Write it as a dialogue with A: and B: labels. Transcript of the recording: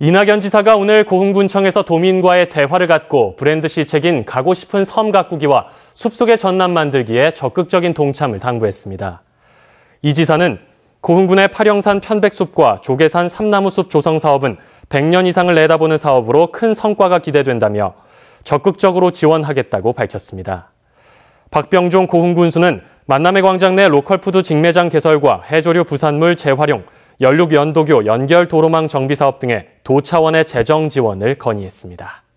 A: 이낙연 지사가 오늘 고흥군청에서 도민과의 대화를 갖고 브랜드 시책인 가고 싶은 섬 가꾸기와 숲속의 전남 만들기에 적극적인 동참을 당부했습니다. 이 지사는 고흥군의 파령산 편백숲과 조계산 삼나무숲 조성 사업은 100년 이상을 내다보는 사업으로 큰 성과가 기대된다며 적극적으로 지원하겠다고 밝혔습니다. 박병종 고흥군수는 만남의 광장 내 로컬푸드 직매장 개설과 해조류 부산물 재활용, 연륙 연도교 연결 도로망 정비 사업 등의 도 차원의 재정 지원을 건의했습니다.